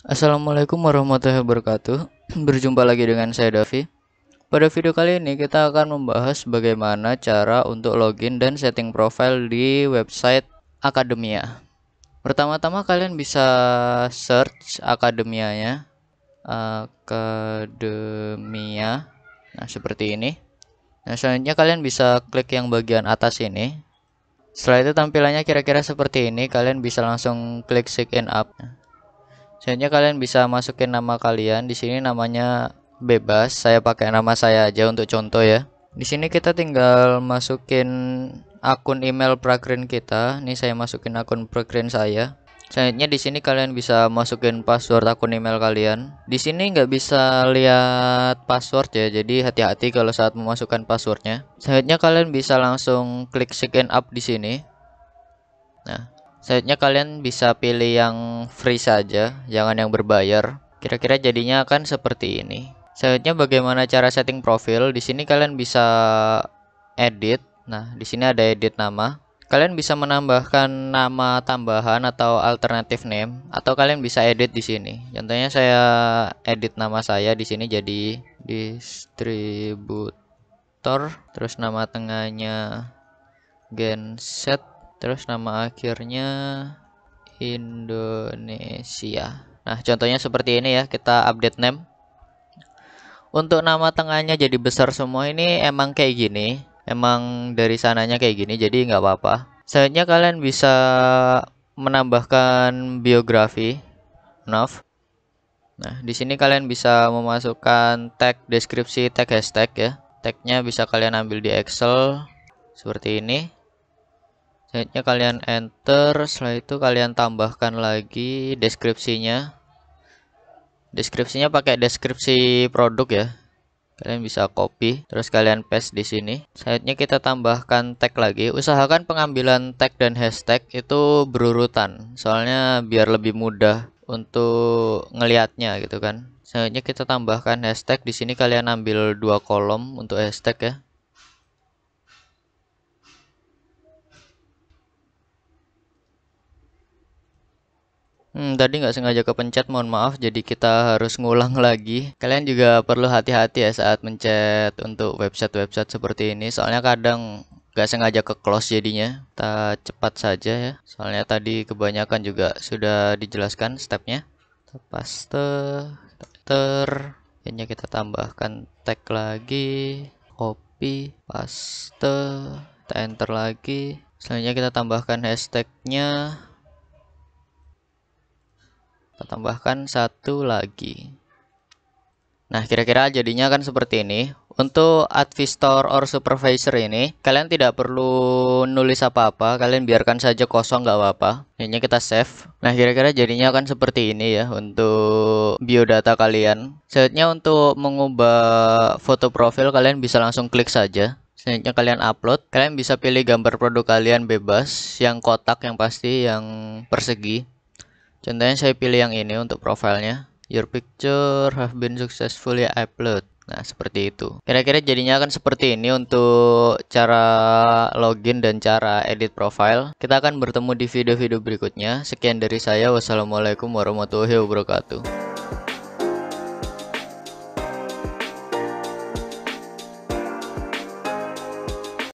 Assalamualaikum warahmatullahi wabarakatuh Berjumpa lagi dengan saya Davi Pada video kali ini kita akan membahas bagaimana cara untuk login dan setting profile di website Akademia Pertama-tama kalian bisa search Akademianya eh, Akademia Nah seperti ini Nah selanjutnya kalian bisa klik yang bagian atas ini setelah itu tampilannya kira-kira seperti ini, kalian bisa langsung klik sign up. Selanjutnya kalian bisa masukin nama kalian. Di sini namanya bebas. Saya pakai nama saya aja untuk contoh ya. Di sini kita tinggal masukin akun email Prakrin kita. Ini saya masukin akun Prakrin saya. Selanjutnya di sini kalian bisa masukin password akun email kalian. Di sini nggak bisa lihat password ya, jadi hati-hati kalau saat memasukkan passwordnya. Selanjutnya kalian bisa langsung klik sign up di sini. Selanjutnya kalian bisa pilih yang free saja, jangan yang berbayar. Kira-kira jadinya akan seperti ini. Selanjutnya bagaimana cara setting profil? Di sini kalian bisa edit. Nah, di sini ada edit nama. Kalian bisa menambahkan nama tambahan atau alternative name atau kalian bisa edit di sini. Contohnya saya edit nama saya di sini jadi distributor terus nama tengahnya genset terus nama akhirnya Indonesia nah contohnya seperti ini ya kita update name untuk nama tengahnya jadi besar semua ini emang kayak gini emang dari sananya kayak gini jadi nggak apa-apa selanjutnya kalian bisa menambahkan biografi Nov. Nah, di sini kalian bisa memasukkan tag deskripsi, tag hashtag ya. Tagnya bisa kalian ambil di Excel seperti ini selanjutnya kalian enter setelah itu kalian tambahkan lagi deskripsinya deskripsinya pakai deskripsi produk ya kalian bisa copy terus kalian paste di sini selanjutnya kita tambahkan tag lagi usahakan pengambilan tag dan hashtag itu berurutan soalnya biar lebih mudah untuk ngelihatnya gitu kan selanjutnya kita tambahkan hashtag di sini kalian ambil dua kolom untuk hashtag ya Hmm, tadi nggak sengaja kepencet, mohon maaf. Jadi kita harus ngulang lagi. Kalian juga perlu hati-hati ya saat mencet untuk website-website seperti ini. Soalnya kadang nggak sengaja ke close jadinya. Kita cepat saja ya. Soalnya tadi kebanyakan juga sudah dijelaskan stepnya. paste, ter, ini kita tambahkan tag lagi, copy, paste, enter lagi. Selanjutnya kita tambahkan hashtagnya kita tambahkan satu lagi nah kira-kira jadinya kan seperti ini untuk advisor or supervisor ini kalian tidak perlu nulis apa-apa kalian biarkan saja kosong nggak apa-apa ini kita save nah kira-kira jadinya akan seperti ini ya untuk biodata kalian selanjutnya untuk mengubah foto profil kalian bisa langsung klik saja selanjutnya kalian upload kalian bisa pilih gambar produk kalian bebas yang kotak yang pasti yang persegi Contohnya saya pilih yang ini untuk profilnya. Your picture have been successfully upload. Nah, seperti itu. Kira-kira jadinya akan seperti ini untuk cara login dan cara edit profile. Kita akan bertemu di video-video berikutnya. Sekian dari saya. Wassalamualaikum warahmatullahi wabarakatuh.